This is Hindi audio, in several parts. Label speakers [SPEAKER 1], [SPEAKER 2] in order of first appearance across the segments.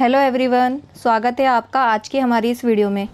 [SPEAKER 1] हेलो एवरीवन स्वागत है आपका आज की हमारी इस वीडियो में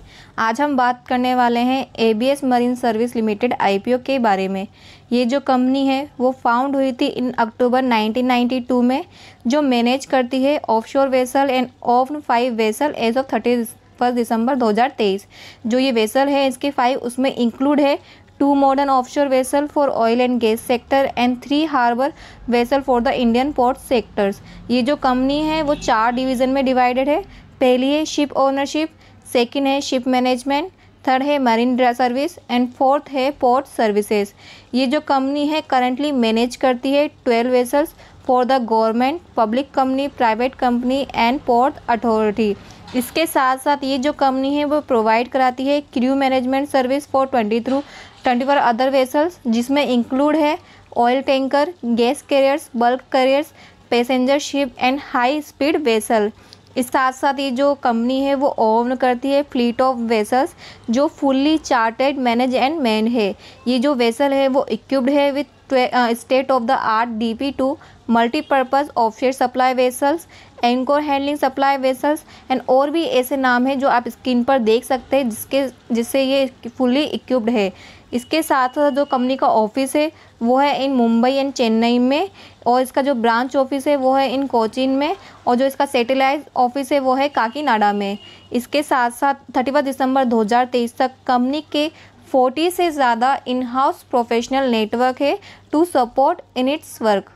[SPEAKER 1] आज हम बात करने वाले हैं ABS marine service limited IPO के बारे में ये जो कंपनी है वो फाउंड हुई थी इन अक्टूबर 1992 में जो मैनेज करती है offshore vessel and of five vessel as of thirty first December 2023 जो ये वेसल है इसके फाइव उसमें इंक्लूड है two modern offshore vessel for oil and gas sector and three harbour vessel for the Indian port sectors ये जो कंपनी है वो चार डिवीज़न में डिवाइडेड है पहली है शिप ओनरशिप सेकेंड है शिप मैनेजमेंट थर्ड है मरीन सर्विस एंड फोर्थ है पोर्ट सर्विसेज ये जो कंपनी है करंटली मैनेज करती है twelve vessels for the government public company private company and port authority इसके साथ साथ ये जो कंपनी है वो प्रोवाइड कराती है crew management service for twenty through twenty four other vessels जिसमें इंक्लूड है oil tanker gas carriers bulk carriers passenger ship and high speed vessel इस साथ साथ ये जो कंपनी है वो ओन करती है फ्लीट ऑफ वेसल्स जो fully chartered manage and man है ये जो वेसल है वो इक्विप्ड है with state of the art D P two multipurpose of supply vessels anchor handling supply vessels and और भी ऐसे नाम हैं जो आप स्क्रीन पर देख सकते हैं जिसके जिससे ये फुली इक्विप्ड है इसके साथ साथ जो कंपनी का ऑफिस है वो है इन मुंबई एंड चेन्नई में और इसका जो ब्रांच ऑफिस है वो है इन कोचिन में और जो इसका सेटेलाइट ऑफिस है वो है काकीनाडा में इसके साथ साथ थर्टी दिसंबर 2023 तक कंपनी के 40 से ज़्यादा इन हाउस प्रोफेशनल नेटवर्क है to support in its work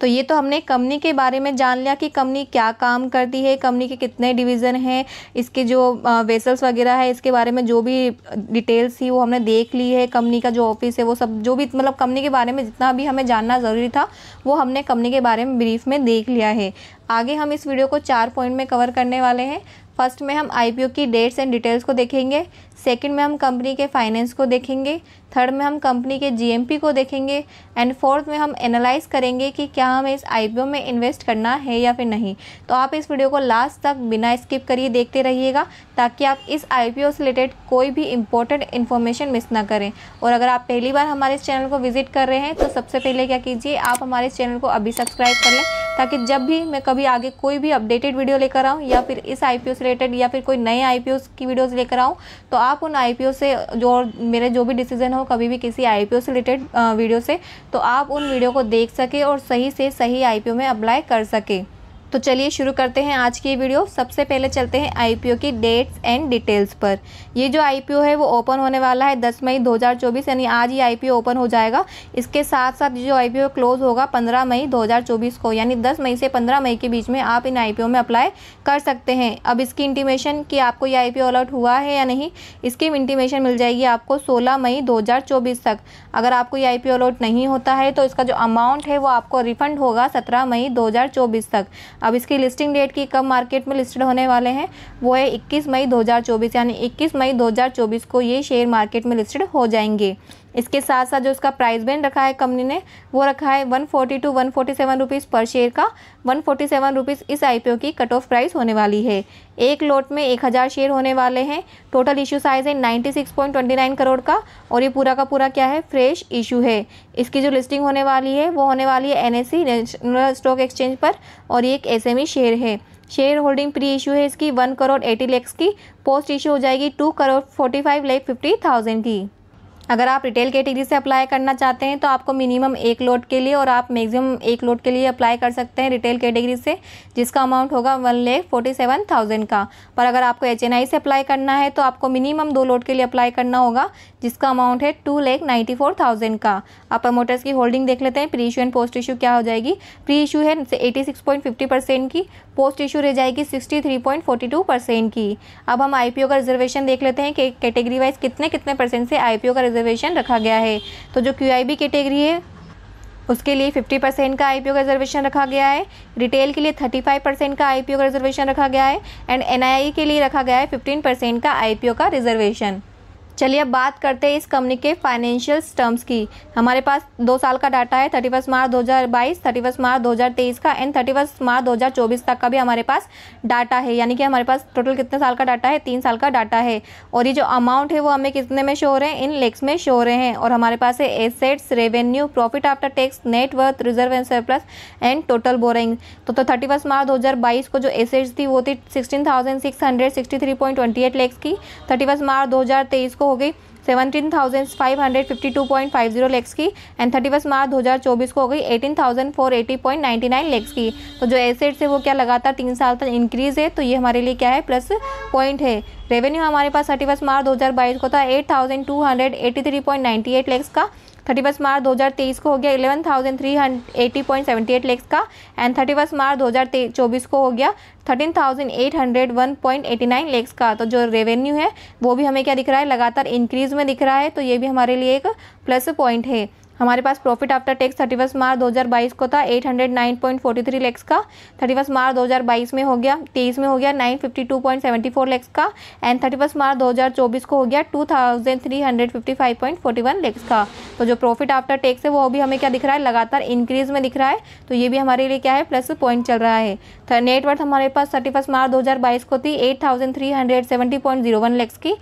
[SPEAKER 1] तो ये तो हमने कंपनी के बारे में जान लिया कि कंपनी क्या काम करती है कंपनी के कितने डिवीज़न हैं इसके जो वेसल्स वगैरह है इसके बारे में जो भी डिटेल्स थी वो हमने देख ली है कंपनी का जो ऑफिस है वो सब जो भी मतलब कंपनी के बारे में जितना भी हमें जानना ज़रूरी था वो हमने कंपनी के बारे में ब्रीफ में देख लिया है आगे हम इस वीडियो को चार पॉइंट में कवर करने वाले हैं फर्स्ट में हम आईपीओ की डेट्स एंड डिटेल्स को देखेंगे सेकंड में हम कंपनी के फाइनेंस को देखेंगे थर्ड में हम कंपनी के जीएमपी को देखेंगे एंड फोर्थ में हम एनालाइज करेंगे कि क्या हमें इस आईपीओ में इन्वेस्ट करना है या फिर नहीं तो आप इस वीडियो को लास्ट तक बिना स्किप करिए देखते रहिएगा ताकि आप इस आईपीओ से रिलेटेड कोई भी इंपॉर्टेंट इन्फॉर्मेशन मिस ना करें और अगर आप पहली बार हमारे इस चैनल को विजिट कर रहे हैं तो सबसे पहले क्या कीजिए आप हमारे इस चैनल को अभी सब्सक्राइब कर लें ताकि जब भी मैं कभी आगे कोई भी अपडेटेड वीडियो लेकर आऊँ या फिर इस आई से रिलेटेड या फिर कोई नए आई की वीडियोज़ लेकर आऊँ तो आप उन आई से जो मेरे जो भी डिसीजन हो हो कभी भी किसी आई से रिलेटेड वीडियो से तो आप उन वीडियो को देख सके और सही से सही आई में अप्लाई कर सके तो चलिए शुरू करते हैं आज की वीडियो सबसे पहले चलते हैं आईपीओ की डेट्स एंड डिटेल्स पर ये जो आईपीओ है वो ओपन होने वाला है 10 मई 2024 यानी आज ये आईपीओ ओपन हो जाएगा इसके साथ साथ जो आईपीओ क्लोज होगा 15 मई 2024 को यानी 10 मई से 15 मई के बीच में आप इन आईपीओ में अप्लाई कर सकते हैं अब इसकी इंटीमेशन कि आपको ये आई अलर्ट हुआ है या नहीं इसकी इंटीमेशन मिल जाएगी आपको सोलह मई दो तक अगर आपको ये आई अलर्ट नहीं होता है तो इसका जो अमाउंट है वो आपको रिफंड होगा सत्रह मई दो तक अब इसकी लिस्टिंग डेट की कब मार्केट में लिस्टेड होने वाले हैं वो है इक्कीस मई 2024 यानी इक्कीस मई 2024 को ये शेयर मार्केट में लिस्टेड हो जाएंगे इसके साथ साथ जो उसका प्राइस बैंड रखा है कंपनी ने वो रखा है one forty two one forty seven rupees पर शेयर का वन फोर्टी सेवन रुपीज़ इस आई की कट ऑफ प्राइस होने वाली है एक लॉट में एक हज़ार शेयर होने वाले हैं टोटल इशू साइज़ है ninety six point twenty nine crore का और ये पूरा का पूरा क्या है फ्रेश इशू है इसकी जो लिस्टिंग होने वाली है वो होने वाली है एन नेशनल स्टॉक एक्सचेंज पर और ये एक एस शेयर e है शेयर होल्डिंग प्री इशू है इसकी वन करोड़ एटी लैक्स की पोस्ट इशू हो जाएगी two crore forty five lakh fifty thousand की अगर आप रिटेल कैटेगरी से अप्लाई करना चाहते हैं तो आपको मिनिमम एक लोट के लिए और आप मैक्सिमम एक लोट के लिए अप्लाई कर सकते हैं रिटेल कैटेगरी से जिसका अमाउंट होगा वन लेख फोर्टी सेवन थाउजेंड का पर अगर आपको एच एन आई से अप्लाई करना है तो आपको मिनिमम दो लोट के लिए अप्लाई करना होगा जिसका अमाउंट है टू लेख नाइन्टी फोर थाउजेंड का आप प्रमोटर्स की होल्डिंग देख लेते हैं pre issue and post issue क्या हो जाएगी प्री इशू है eighty six point fifty percent की पोस्ट इशू रह जाएगी sixty three point forty two percent की अब हम आई पी ओ का रिजर्वेशन देख लेते हैं कि कैटेगरी वाइज कितने कितने परसेंट से आई पी ओ का रिजर्वेशन रखा गया है तो जो क्यू आई बी कैटेगरी है उसके लिए 50 परसेंट का आईपीओ का रिजर्वेशन रखा गया है रिटेल के लिए 35 परसेंट का आईपीओ का रिजर्वेशन रखा गया है एंड आई के लिए रखा गया है 15 परसेंट का आईपीओ का रिजर्वेशन चलिए अब बात करते हैं इस कंपनी के फाइनेंशियल टर्म्स की हमारे पास दो साल का डाटा है थर्टी फर्स्ट मार्च दो हज़ार बाईस थर्टी फर्स्ट मार्च दो हज़ार तेईस का एंड थर्टी फर्स्ट मार्च दो हज़ार चौबीस तक का भी हमारे पास डाटा है यानी कि हमारे पास टोटल कितने साल का डाटा है तीन साल का डाटा है और ये जो अमाउंट है वो हमें कितने में शो हो रहे हैं इन लेक्स में शो हो रहे हैं और हमारे पास है assets revenue profit after tax net worth reserve and surplus and total borrowing तो तो थर्टी फर्स्ट मार्च दो हज़ार बाईस को जो एसेट्स थी वो थी sixteen thousand six hundred sixty three point twenty eight lakhs की थर्टी फर्स्ट मार्च दो हज़ार तेईस को हो गई जीरो लेक्स की एंड थर्टी फर्स्ट मार्च चौबीस को हो गई नाइन लेक्स की तो जो एसेट्स है वो क्या लगातार तीन साल तक इंक्रीज़ है तो ये हमारे लिए क्या है प्लस पॉइंट है रेवेन्यू हमारे पास थर्टी फर्स्ट मार्च बाईस को था एट लेक्स का थर्टी फर्स्ट मार्च दो हजार तेईस को हो गया eleven thousand three eighty point seventy eight lakhs का एंड थर्टी फर्स्ट मार्च दो हज़ार चौबीस को हो गया thirteen thousand eight hundred one point eighty nine lakhs का तो जो रेवेन्यू है वो भी हमें क्या दिख रहा है लगातार इंक्रीज में दिख रहा है तो ये भी हमारे लिए एक प्लस पॉइंट है हमारे पास profit after tax thirty first March बाईस को था 809.43 लैक्स का थर्टी फर्स्ट मार्च बाईस में हो गया तेईस में हो गया 952.74 लैक्स का एंड थर्टी फर्स्ट मार्च चौबीस को हो गया 2355.41 लैक्स का तो जो प्रॉफिट आफ्टर टैक्स है वो अभी हमें क्या दिख रहा है लगातार इंक्रीज में दिख रहा है तो ये भी हमारे लिए क्या है प्लस पॉइंट चल रहा है नेटवर्थ तो हमारे पास थर्टी फर्स्ट मार्च दो को थी एट लैक्स की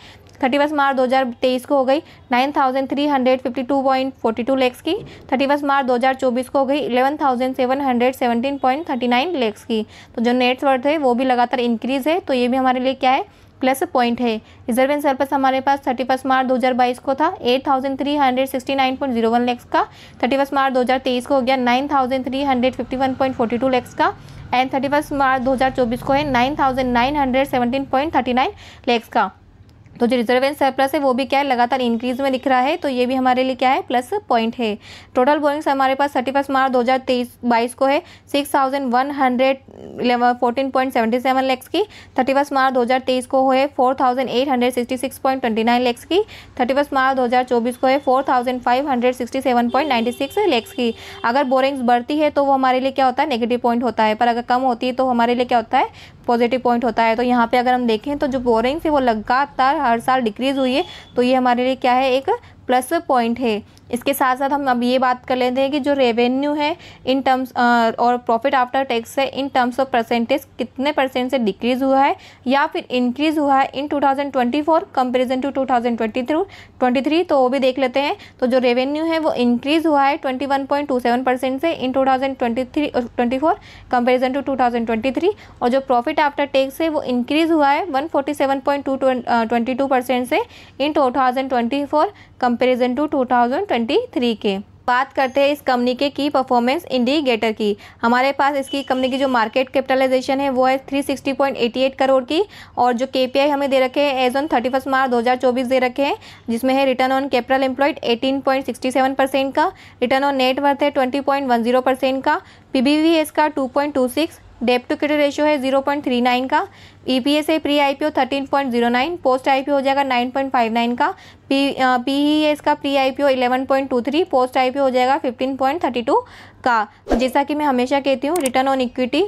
[SPEAKER 1] थर्टी फर्स्ट मार्च दो हज़ार तेईस को हो गई nine thousand three hundred fifty two two point forty lakhs की थर्टी फर्स्ट मार्च दो हज़ार चौबीस को हो गई eleven thousand seven hundred seventeen point thirty nine lakhs की तो जो नेट्स वर्थ है वो भी लगातार इंक्रीज है तो ये भी हमारे लिए क्या है प्लस पॉइंट है रिजर्व रिजर्वेंस सरपस हमारे पास थर्टी फर्स्ट मार्च दो हज़ार बाईस को था eight thousand three hundred sixty nine point zero one lakhs का थर्टी फर्स्ट मार्च दो हज़ार तेईस को हो गया nine thousand three hundred fifty one point forty two lakhs का एंड थर्टी फर्स्ट मार्च दो हज़ार चौबीस को है nine thousand nine hundred seventeen point thirty nine lakhs का तो जो रिजर्व एंड सरप्लस है वो भी क्या है लगातार इंक्रीज में दिख रहा है तो ये भी हमारे लिए क्या है प्लस पॉइंट है टोटल बोरिंग्स हमारे पास थर्टी फर्स्ट मार्च दो हज़ार तेईस बाईस को है six thousand one hundred fourteen point seventy seven lakhs की थर्टी फर्स्ट मार्च दो हज़ार तेईस को है four thousand eight hundred sixty six point twenty nine lakhs की थर्टी फर्स्ट मार्च दो हज़ार चौबीस को है four thousand five hundred sixty seven point ninety six lakhs की अगर बोरिंग्स बढ़ती है तो वो हमारे लिए क्या होता है नेगेटिव पॉइंट होता है पर अगर कम होती है तो हमारे लिए क्या होता है पॉजिटिव पॉइंट होता है तो यहाँ पे अगर हम देखें तो जो बोरिंग्स है वो लगातार हर साल डिक्रीज़ हुई है तो ये हमारे लिए क्या है एक प्लस पॉइंट है इसके साथ साथ हम अब ये बात कर लेते हैं कि जो रेवेन्यू है इन टर्म्स और प्रॉफिट आफ्टर टैक्स है इन टर्म्स ऑफ परसेंटेज कितने परसेंट से डिक्रीज़ हुआ है या फिर इंक्रीज़ हुआ है इन 2024 कंपैरिजन टू 2023 तो वो भी देख लेते हैं तो जो रेवेन्यू है वो इंक्रीज़ हुआ है 21.27 परसेंट से in 2023 twenty comparison to two और जो प्रॉफिट आफ्टर टैक्स है वो इंक्रीज़ हुआ है वन परसेंट से in two thousand two two three के बात करते हैं इस कंपनी के की परफॉर्मेंस इंडिकेटर की हमारे पास इसकी कंपनी की जो मार्केट कैपिटलाइजेशन है वो है 360.88 करोड़ की और जो आई हमें दे रखे हैं as on thirty first March 2024 दे रखे हैं जिसमें है return on capital employed 18.67 percent का रिटर्न ऑन नेट वर्थ है जीरो परसेंट का वी है इसका सिक्स डेप टू क्रेडिट रेशियो है जीरो पॉइंट थ्री नाइन का ई पी एस है pre I P O thirteen point zero nine post I P हो जाएगा नाइन पॉइंट फाइव नाइन का पी ई एस का pre I P O eleven point two three post I O हो जाएगा फिफ्टीन पॉइंट थर्टी टू का तो जैसा कि मैं हमेशा कहती हूँ return on equity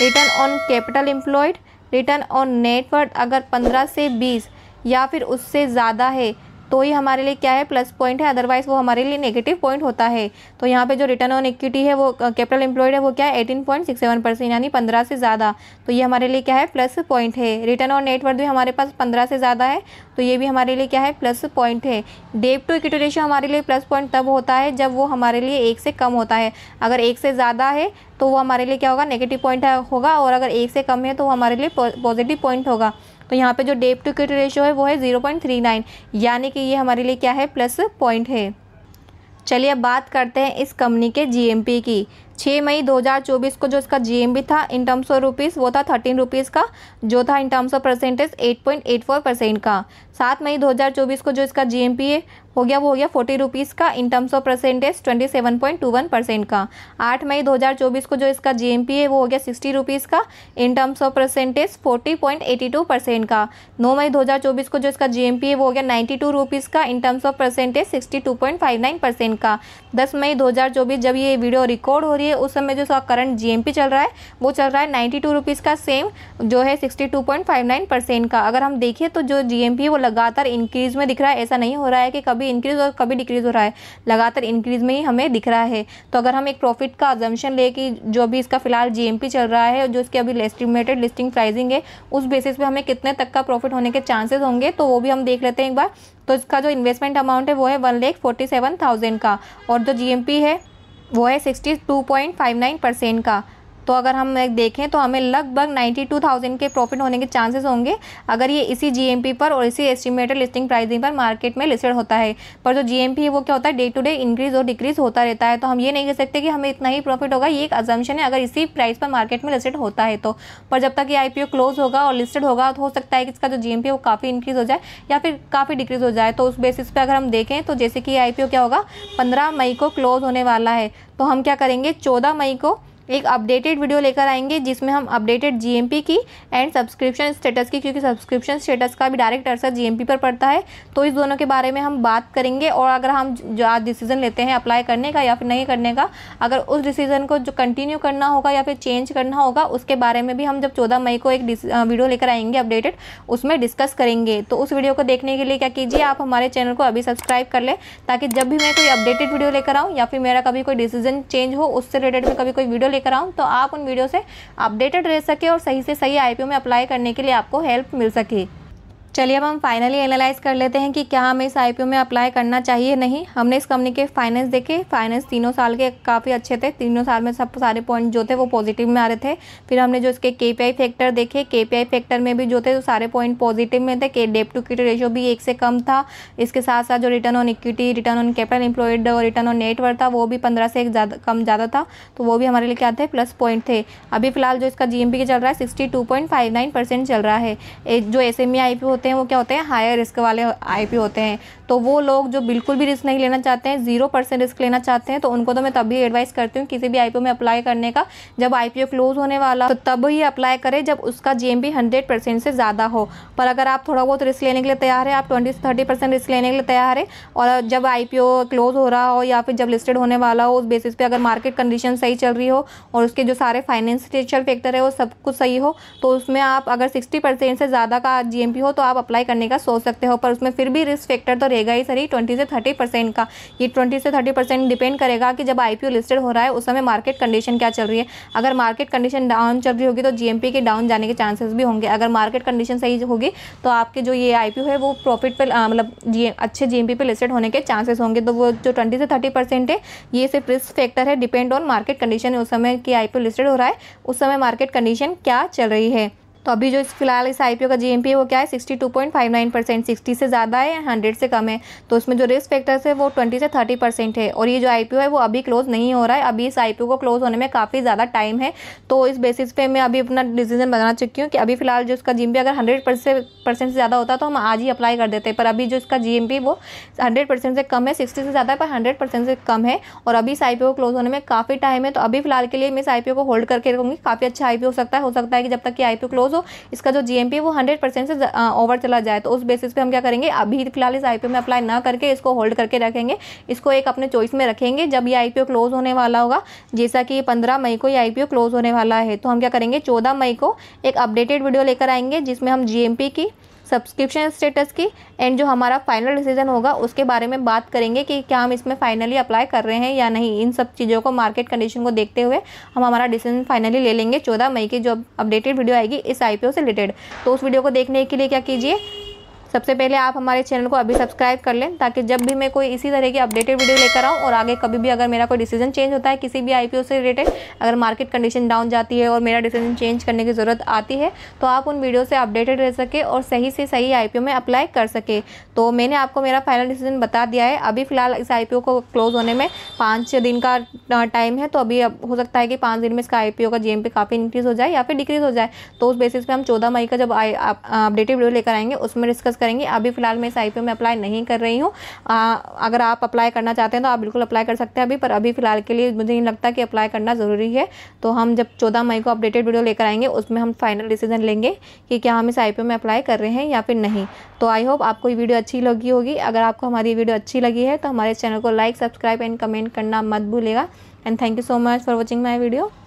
[SPEAKER 1] return on capital employed return on net worth अगर पंद्रह से बीस या फिर उससे ज़्यादा है तो ये हमारे लिए क्या है प्लस पॉइंट है अदरवाइज वो हमारे लिए नेगेटिव पॉइंट होता है तो यहाँ पे जो रिटर्न ऑन इक्विटी है वो कैपिटल एम्प्लॉयड है वो क्या है eighteen point six seven percent यानी पंद्रह से ज़्यादा तो ये हमारे लिए क्या है प्लस पॉइंट है रिटर्न ऑन नेटवर्थ भी हमारे पास पंद्रह से ज़्यादा है तो ये भी हमारे लिए क्या है प्लस पॉइंट है डेप टू इक्विटी रेशियो हमारे लिए प्लस पॉइंट तब होता है जब वो हमारे लिए एक से कम होता है अगर एक से ज़्यादा है तो वो हमारे लिए क्या होगा नेगेटिव पॉइंट होगा और अगर एक से कम है तो वो हमारे लिए पॉजिटिव पॉइंट होगा तो यहाँ पे जो डेप टू किट रेशो है वो है ज़ीरो पॉइंट थ्री नाइन यानी कि ये हमारे लिए क्या है प्लस पॉइंट है चलिए अब बात करते हैं इस कंपनी के जीएमपी की छः मई 2024 को जो इसका जीएमपी था इन टर्म्स ऑफ रुपीज़ वो था थर्टीन रुपीज़ का जो था in terms of percentage 8.84 percent का सात मई 2024 को जो इसका जीएमपी है हो गया वो हो गया फोर्टी रुपीज़ का in terms of percentage twenty seven point two one percent का आठ मई दो हज़ार चौबीस को जो इसका जी एम पी है वो हो गया सिक्सटी रुपीज़ का in terms of percentage forty point eighty two percent का नौ मई दो हज़ार चौबीस को जो इसका जी एम पी है वो हो गया नाइन्टी टू रुपीज़ का in terms of percentage sixty two point five nine percent का दस मई दो हज़ार चौबीस जब ये वीडियो रिकॉर्ड हो रही है उस समय जो इसका करंट जी एम पी चल रहा है वो चल रहा है नाइन्टी टू रुपीज़ का सेम जो है sixty two point five nine percent का अगर हम देखें तो जो जी एम पी है वो लगातार इंक्रीज में दिख रहा है ऐसा नहीं हो रहा है कि कभी कभी इंक्रीज़ और कभी डिक्रीज़ हो रहा है लगातार इंक्रीज़ में ही हमें दिख रहा है तो अगर हम एक प्रॉफिट का अजम्पन ले कि जो भी इसका फिलहाल जी चल रहा है और जो इसके अभी एस्टिमेटेड लिस्टिंग प्राइसिंग है उस बेसिस पे हमें कितने तक का प्रॉफिट होने के चांसेस होंगे तो वो भी हम देख लेते हैं एक बार तो इसका जो इन्वेस्टमेंट अमाउंट है वो है वन लेख फोर्टी सेवन थाउजेंड का और जो जी है वो है sixty two point five nine percent का तो अगर हम देखें तो हमें लगभग 92,000 के प्रॉफिट होने के चांसेस होंगे अगर ये इसी जीएमपी पर और इसी एस्टिमेटेड लिस्टिंग प्राइसिंग पर मार्केट में लिस्टेड होता है पर जो जीएमपी है वो क्या होता है डे टू डे इंक्रीज और डिक्रीज होता रहता है तो हम ये नहीं कह सकते कि हमें इतना ही प्रॉफिट होगा ये एक अजम्पन है अगर इसी प्राइस पर मार्केट में लिस्टेड होता है तो पर जब तक ये आई क्लोज होगा और लिस्टेड होगा तो हो सकता है कि इसका जो जी है वो काफ़ी इंक्रीज हो जाए या फिर काफ़ी डिक्रीज हो जाए तो उस बेसिस पर अगर हम देखें तो जैसे कि आई क्या होगा पंद्रह मई को क्लोज होने वाला है तो हम क्या करेंगे चौदह मई को एक अपडेटेड वीडियो लेकर आएंगे जिसमें हम अपडेटेड जीएमपी की एंड सब्सक्रिप्शन स्टेटस की क्योंकि सब्सक्रिप्शन स्टेटस का भी डायरेक्ट असर जीएमपी पर पड़ता है तो इस दोनों के बारे में हम बात करेंगे और अगर हम जो आज डिसीजन लेते हैं अप्लाई करने का या फिर नहीं करने का अगर उस डिसीजन को जो कंटिन्यू करना होगा या फिर चेंज करना होगा उसके बारे में भी हम जब चौदह मई को एक वीडियो लेकर आएंगे अपडेटेड उसमें डिस्कस करेंगे तो उस वीडियो को देखने के लिए क्या कीजिए आप हमारे चैनल को अभी सब्सक्राइब कर लें ताकि जब भी मैं कोई अपडेटेड वीडियो लेकर आऊँ या फिर मेरा कभी कोई डिसीजन चेंज हो उससे रिलेटेड में कभी कोई वीडियो लेकर आऊँ तो आप उन वीडियो से अपडेटेड रह सके और सही से सही आई में अप्लाई करने के लिए आपको हेल्प मिल सके चलिए अब हम फाइनली एनालाइज कर लेते हैं कि क्या हमें इस आईपीओ में अप्लाई करना चाहिए नहीं हमने इस कंपनी के फाइनेंस देखे फाइनेंस तीनों साल के काफ़ी अच्छे थे तीनों साल में सब सारे पॉइंट जो थे वो पॉजिटिव में आ रहे थे फिर हमने जो इसके के फैक्टर देखे के फैक्टर में भी जो थे जो सारे पॉइंट पॉजिटिव में थे के डेप टू किटी रेशियो भी एक से कम था इसके साथ साथ जो return on equity return on capital employed और रिटर्न ऑन नेटवर्क था वो भी पंद्रह से एक ज़्यादा कम ज़्यादा था तो वो भी हमारे लिए क्या थे प्लस पॉइंट थे अभी फिलहाल जो इसका जी एम चल रहा है सिक्सटी चल रहा है जो एस एम e होते हैं वो क्या होते हैं हायर रिस्क वाले आईपी होते हैं तो वो लोग जो बिल्कुल भी रिस्क नहीं लेना चाहते हैं जीरो परसेंट रिस्क लेना चाहते हैं तो उनको तो मैं तभी एडवाइस करती हूँ किसी भी आईपीओ में अप्लाई करने का जब आईपीओ क्लोज होने वाला तो तब ही अप्लाई करें जब उसका जीएमबी 100 परसेंट से ज़्यादा हो पर अगर आप थोड़ा बहुत रिस्क लेने के लिए तैयार है आप ट्वेंटी से थर्टी परसेंट रिस्क लेने के लिए तैयार है और जब आई क्लोज हो रहा हो या फिर जब लिस्टेड होने वाला हो उस बेसिस पर अगर मार्केट कंडीशन सही चल रही हो और उसके जो सारे फाइनेंशियल फैक्टर है वो सब कुछ सही हो तो उसमें आप अगर सिक्सटी से ज़्यादा का जी हो तो आप अप्लाई करने का सोच सकते हो पर उसमें फिर भी रिस्क फैक्टर तो रहेगा ही सही ट्वेंटी से थर्टी परसेंट का ये ट्वेंटी से थर्टी परसेंट डिपेंड करेगा कि जब आई लिस्टेड हो रहा है उस समय मार्केट कंडीशन क्या चल रही है अगर मार्केट कंडीशन डाउन चल रही होगी तो जी के डाउन जाने के चांसेस भी होंगे अगर मार्केट कंडीशन सही होगी तो आपके जो ये आई है वो प्रॉफिट पर मतलब जी अच्छे जी पे लिस्टेड होने के चांसेस होंगे तो वो जो ट्वेंटी से थर्टी परसेंट है ये सिर्फ रिस्क फैक्टर है डिपेंड ऑन मार्केट कंडीशन उस समय की आई लिस्टेड हो रहा है उस समय मार्केट कंडीशन क्या चल रही है तो अभी जो इस फिलहाल इस आई का जी है वो क्या है 62.59 परसेंट सिक्सटी से ज़्यादा है हंड्रेड से कम है तो उसमें जो रिस्क फैक्टर्स है वो ट्वेंटी से थर्टी परसेंट है और ये जो आई है वो अभी क्लोज़ नहीं हो रहा है अभी इस आई को क्लोज़ होने में काफ़ी ज़्यादा टाइम है तो इस बेसिस पे मैं अभी अपना डिसीजन बना चुकी हूँ कि अभी फिलहाल जो इसका जी अगर हंड्रेड परसेंट से ज़्यादा होता तो हम आज ही अप्लाई कर देते पर अभी जो इसका जी वो हंड्रेड से कम है सिक्सटी से ज़्यादा पर हंड्रेड से कम है और अभी इस आई को क्लोज़ होने में काफ़ी टाइम है तो अभी फिलहाल के लिए मैं इस आई को होल्ड करके रखूँगी काफ़ी अच्छा आई हो सकता है हो सकता है कि जब तक कि आई क्लोज सपोज हो इसका जो जी वो हंड्रेड से ओवर चला जाए तो उस बेसिस पर हम क्या करेंगे अभी फिलहाल इस आई में अप्लाई ना करके इसको होल्ड करके रखेंगे इसको एक अपने चॉइस में रखेंगे जब ये आई क्लोज होने वाला होगा जैसा कि पंद्रह मई को ये आई क्लोज होने वाला है तो हम क्या करेंगे चौदह मई को एक अपडेटेड वीडियो लेकर आएंगे जिसमें हम जीएमपी की सब्सक्रिप्शन स्टेटस की एंड जो हमारा फाइनल डिसीजन होगा उसके बारे में बात करेंगे कि क्या हम इसमें फाइनली अप्लाई कर रहे हैं या नहीं इन सब चीज़ों को मार्केट कंडीशन को देखते हुए हम हमारा डिसीजन फाइनली ले लेंगे चौदह मई की जो अपडेटेड वीडियो आएगी इस आई से रिलेटेड तो उस वीडियो को देखने के लिए क्या कीजिए सबसे पहले आप हमारे चैनल को अभी सब्सक्राइब कर लें ताकि जब भी मैं कोई इसी तरह की अपडेटेड वीडियो लेकर आऊँ और आगे कभी भी अगर मेरा कोई डिसीजन चेंज होता है किसी भी आई से रिलेटेड अगर मार्केट कंडीशन डाउन जाती है और मेरा डिसीजन चेंज करने की ज़रूरत आती है तो आप उन वीडियो से अपडेटेड रह सके और सही से सही आई में अप्लाई कर सके तो मैंने आपको मेरा फाइनल डिसीजन बता दिया है अभी फ़िलहाल इस आई को क्लोज़ होने में पाँच दिन का टाइम है तो अभी अब हो सकता है कि पाँच दिन में इसका आई का जी काफ़ी इंक्रीज़ हो जाए या फिर डिक्रीज़ हो जाए तो उस बेसिस पर हम चौदह मई का जब अपडेटेड वीडियो लेकर आएंगे उसमें डिस्कस करेंगे अभी फिलहाल मैं इस आई में अप्लाई नहीं कर रही हूँ अगर आप अप्लाई करना चाहते हैं तो आप बिल्कुल अप्लाई कर सकते हैं अभी पर अभी फिलहाल के लिए मुझे नहीं लगता कि अप्लाई करना ज़रूरी है तो हम जब चौदह मई को अपडेटेड वीडियो लेकर आएंगे उसमें हम फाइनल डिसीजन लेंगे कि क्या हम इस आई में अप्लाई कर रहे हैं या फिर नहीं तो आई होप आपको ये वीडियो अच्छी लगी होगी अगर आपको हमारी वीडियो अच्छी लगी है तो हमारे चैनल को लाइक सब्सक्राइब एंड कमेंट करना मत भूलेगा and thank you so much for watching my video